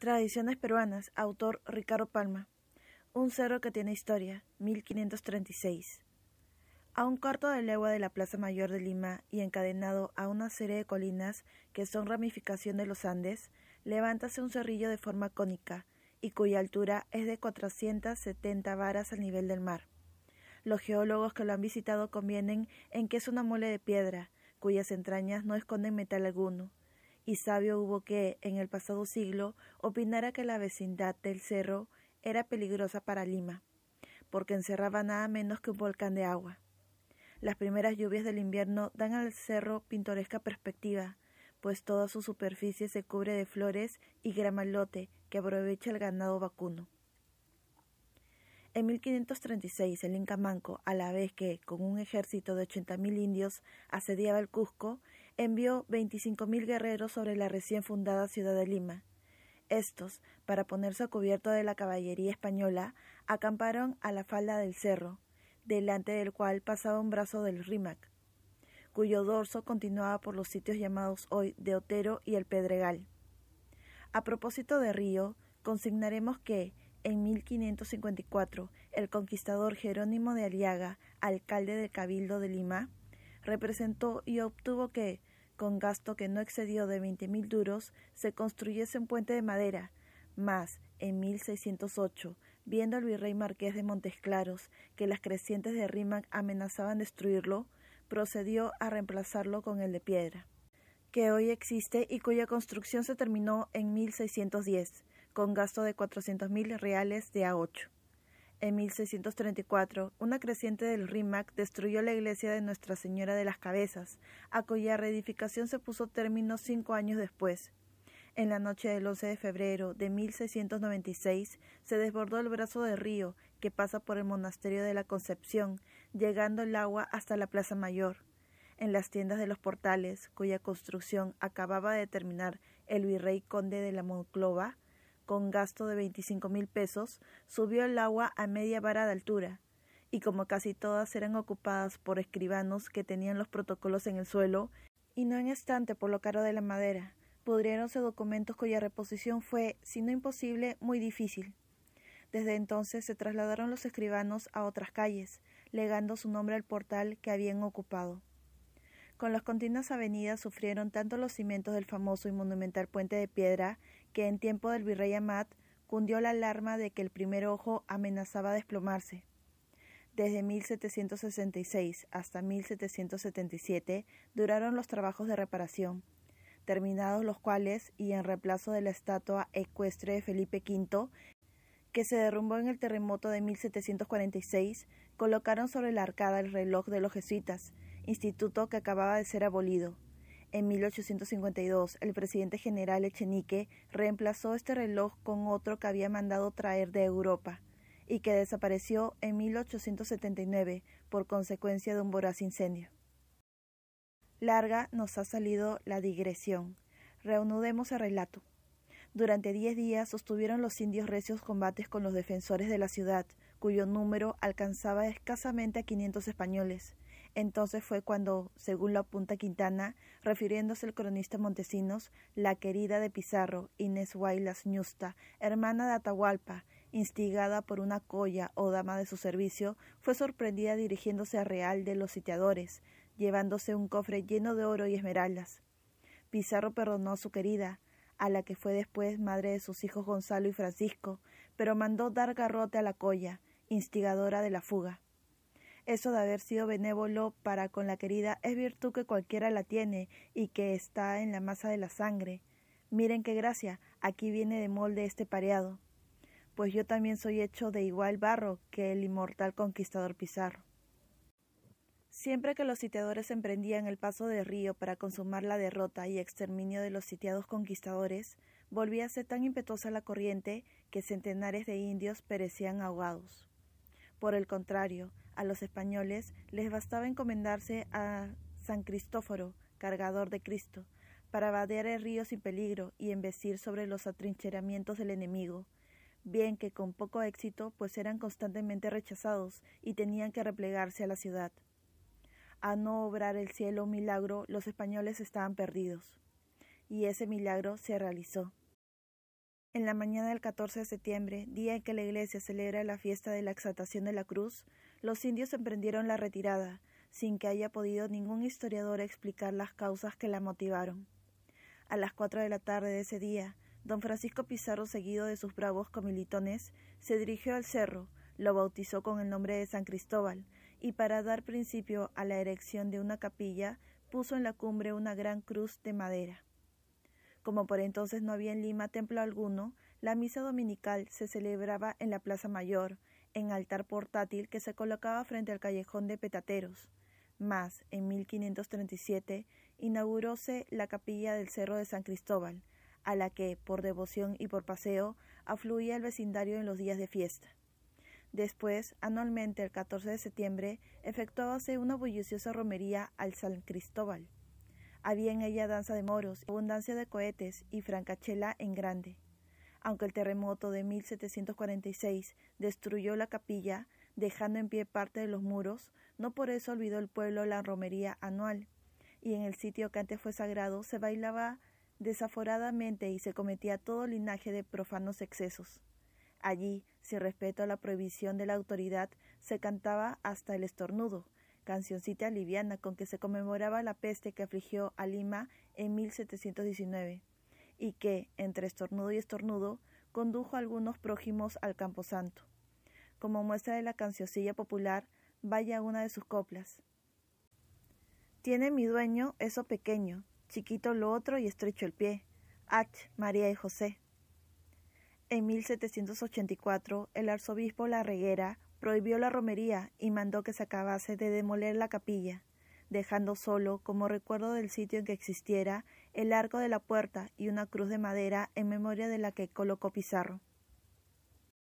Tradiciones peruanas, autor Ricardo Palma. Un cerro que tiene historia, 1536. A un cuarto de legua de la Plaza Mayor de Lima y encadenado a una serie de colinas que son ramificación de los Andes, levántase un cerrillo de forma cónica y cuya altura es de 470 varas al nivel del mar. Los geólogos que lo han visitado convienen en que es una mole de piedra, cuyas entrañas no esconden metal alguno, y sabio hubo que, en el pasado siglo, opinara que la vecindad del cerro era peligrosa para Lima, porque encerraba nada menos que un volcán de agua. Las primeras lluvias del invierno dan al cerro pintoresca perspectiva, pues toda su superficie se cubre de flores y gramalote que aprovecha el ganado vacuno. En 1536 el Inca Manco, a la vez que con un ejército de 80.000 indios asediaba el Cusco, envió 25.000 guerreros sobre la recién fundada ciudad de Lima. Estos, para ponerse a cubierto de la caballería española, acamparon a la falda del cerro, delante del cual pasaba un brazo del Rímac, cuyo dorso continuaba por los sitios llamados hoy de Otero y el Pedregal. A propósito de Río, consignaremos que en 1554, el conquistador Jerónimo de Aliaga, alcalde del Cabildo de Lima, representó y obtuvo que, con gasto que no excedió de veinte mil duros, se construyese un puente de madera, más, en 1608, viendo al virrey marqués de Montesclaros que las crecientes de Rímac amenazaban destruirlo, procedió a reemplazarlo con el de piedra, que hoy existe y cuya construcción se terminó en 1610 con gasto de mil reales de A8. En 1634, una creciente del RIMAC destruyó la iglesia de Nuestra Señora de las Cabezas, a cuya reedificación se puso término cinco años después. En la noche del 11 de febrero de 1696 se desbordó el brazo de río que pasa por el monasterio de la Concepción, llegando el agua hasta la Plaza Mayor. En las tiendas de los portales, cuya construcción acababa de terminar el virrey conde de la Monclova, con gasto de 25 mil pesos, subió el agua a media vara de altura, y como casi todas eran ocupadas por escribanos que tenían los protocolos en el suelo, y no en estante por lo caro de la madera, pudriéronse documentos cuya reposición fue, si no imposible, muy difícil. Desde entonces se trasladaron los escribanos a otras calles, legando su nombre al portal que habían ocupado. Con las continuas avenidas sufrieron tanto los cimientos del famoso y monumental puente de piedra que en tiempo del virrey Amat cundió la alarma de que el primer ojo amenazaba desplomarse. Desde 1766 hasta 1777 duraron los trabajos de reparación, terminados los cuales y en reemplazo de la estatua ecuestre de Felipe V, que se derrumbó en el terremoto de 1746, colocaron sobre la arcada el reloj de los jesuitas, instituto que acababa de ser abolido. En 1852, el presidente general Echenique reemplazó este reloj con otro que había mandado traer de Europa y que desapareció en 1879 por consecuencia de un voraz incendio. Larga nos ha salido la digresión. Reanudemos el relato. Durante diez días sostuvieron los indios recios combates con los defensores de la ciudad, cuyo número alcanzaba escasamente a 500 españoles. Entonces fue cuando, según lo apunta Quintana, refiriéndose al cronista Montesinos, la querida de Pizarro, Inés Huaylas Ñusta, hermana de Atahualpa, instigada por una colla o dama de su servicio, fue sorprendida dirigiéndose a Real de los sitiadores, llevándose un cofre lleno de oro y esmeraldas. Pizarro perdonó a su querida, a la que fue después madre de sus hijos Gonzalo y Francisco, pero mandó dar garrote a la colla, instigadora de la fuga. Eso de haber sido benévolo para con la querida es virtud que cualquiera la tiene y que está en la masa de la sangre. Miren qué gracia, aquí viene de molde este pareado. Pues yo también soy hecho de igual barro que el inmortal conquistador Pizarro. Siempre que los sitiadores emprendían el paso del río para consumar la derrota y exterminio de los sitiados conquistadores, volvíase tan impetuosa la corriente que centenares de indios perecían ahogados. Por el contrario, a los españoles les bastaba encomendarse a San Cristóforo, cargador de Cristo, para vadear el río sin peligro y embestir sobre los atrincheramientos del enemigo, bien que con poco éxito, pues eran constantemente rechazados y tenían que replegarse a la ciudad. A no obrar el cielo un milagro, los españoles estaban perdidos. Y ese milagro se realizó. En la mañana del 14 de septiembre, día en que la iglesia celebra la fiesta de la exaltación de la cruz, los indios emprendieron la retirada, sin que haya podido ningún historiador explicar las causas que la motivaron. A las cuatro de la tarde de ese día, don Francisco Pizarro, seguido de sus bravos comilitones, se dirigió al cerro, lo bautizó con el nombre de San Cristóbal, y para dar principio a la erección de una capilla, puso en la cumbre una gran cruz de madera. Como por entonces no había en Lima templo alguno, la misa dominical se celebraba en la Plaza Mayor, en altar portátil que se colocaba frente al callejón de Petateros. Más, en 1537, inauguróse la capilla del Cerro de San Cristóbal, a la que, por devoción y por paseo, afluía el vecindario en los días de fiesta. Después, anualmente el 14 de septiembre, efectuábase una bulliciosa romería al San Cristóbal. Había en ella danza de moros, abundancia de cohetes y francachela en grande. Aunque el terremoto de 1746 destruyó la capilla, dejando en pie parte de los muros, no por eso olvidó el pueblo la romería anual. Y en el sitio que antes fue sagrado se bailaba desaforadamente y se cometía todo linaje de profanos excesos. Allí, sin respeto a la prohibición de la autoridad, se cantaba hasta el estornudo, cancioncita liviana con que se conmemoraba la peste que afligió a Lima en 1719 y que, entre estornudo y estornudo, condujo a algunos prójimos al Camposanto. Como muestra de la cancioncilla popular, vaya una de sus coplas. Tiene mi dueño eso pequeño, chiquito lo otro y estrecho el pie. H. María y José. En 1784, el arzobispo La Reguera, prohibió la romería y mandó que se acabase de demoler la capilla, dejando solo, como recuerdo del sitio en que existiera, el arco de la puerta y una cruz de madera en memoria de la que colocó Pizarro.